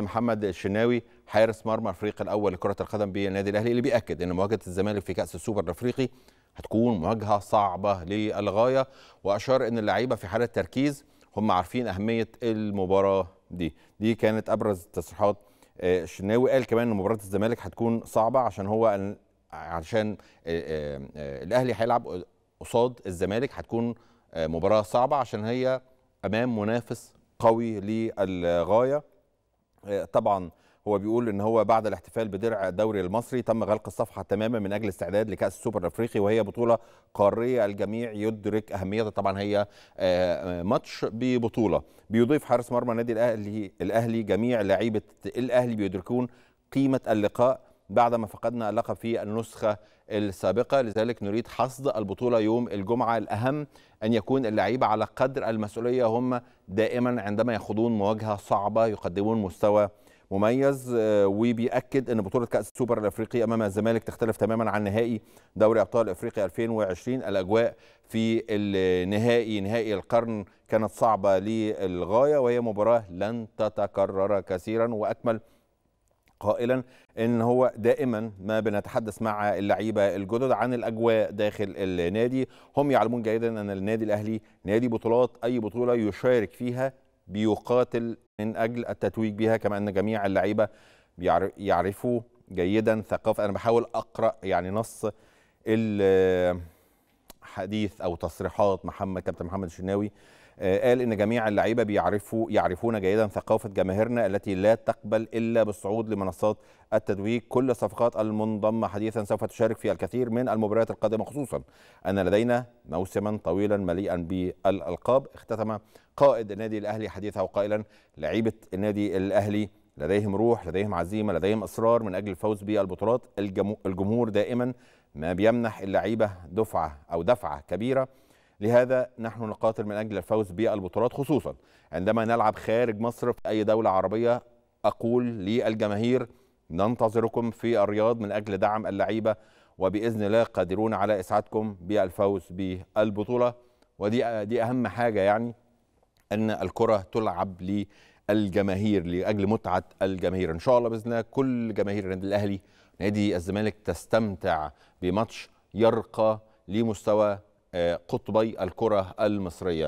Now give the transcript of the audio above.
محمد الشناوي حارس مرمى الفريق الاول لكره القدم بالنادي الاهلي اللي بياكد ان مواجهه الزمالك في كاس السوبر الافريقي هتكون مواجهه صعبه للغايه واشار ان اللعيبه في حاله تركيز هم عارفين اهميه المباراه دي دي كانت ابرز تصريحات آه، الشناوي قال كمان ان مباراه الزمالك هتكون صعبه عشان هو عشان آه، آه، الاهلي هيلعب قصاد الزمالك هتكون مباراه صعبه عشان هي امام منافس قوي للغايه طبعا هو بيقول ان هو بعد الاحتفال بدرع الدوري المصري تم غلق الصفحه تماما من اجل استعداد لكاس السوبر الافريقي وهي بطوله قاريه الجميع يدرك اهميتها طبعا هي آه، ماتش ببطوله بيضيف حارس مرمى النادي الاهلي الاهلي جميع لعيبه الاهلي بيدركون قيمه اللقاء بعدما فقدنا اللقب في النسخة السابقة لذلك نريد حصد البطولة يوم الجمعة الأهم أن يكون اللعيبة على قدر المسؤولية هم دائما عندما يخوضون مواجهة صعبة يقدمون مستوى مميز آه، وبيأكد أن بطولة كأس السوبر الأفريقي أمام الزمالك تختلف تماما عن نهائي دوري أبطال أفريقيا 2020 الأجواء في النهائي نهائي القرن كانت صعبة للغاية وهي مباراة لن تتكرر كثيرا وأكمل قائلا ان هو دائما ما بنتحدث مع اللعيبه الجدد عن الاجواء داخل النادي هم يعلمون جيدا ان النادي الاهلي نادي بطولات اي بطوله يشارك فيها بيقاتل من اجل التتويج بها كما ان جميع اللعيبه يعرفوا جيدا ثقافه انا بحاول اقرا يعني نص ال حديث او تصريحات محمد كابتن محمد الشناوي آه، قال ان جميع اللعيبه بيعرفوا يعرفون جيدا ثقافه جماهيرنا التي لا تقبل الا بالصعود لمنصات التتويج كل الصفقات المنضمه حديثا سوف تشارك في الكثير من المباريات القادمه خصوصا ان لدينا موسما طويلا مليئا بالالقاب اختتم قائد النادي الاهلي حديثه قائلا لعيبه النادي الاهلي لديهم روح لديهم عزيمه لديهم اصرار من اجل الفوز بالبطولات الجمهور دائما ما بيمنح اللعيبة دفعة أو دفعة كبيرة لهذا نحن نقاتل من أجل الفوز بالبطولات خصوصا عندما نلعب خارج مصر في أي دولة عربية أقول للجماهير ننتظركم في الرياض من أجل دعم اللعيبة وبإذن الله قادرون على إسعادكم بالفوز بالبطولة ودي دي أهم حاجة يعني أن الكرة تلعب لي الجماهير لاجل متعه الجماهير ان شاء الله باذن الله كل جماهير النادي الاهلي نادي الزمالك تستمتع بماتش يرقى لمستوى آه، قطبي الكره المصريه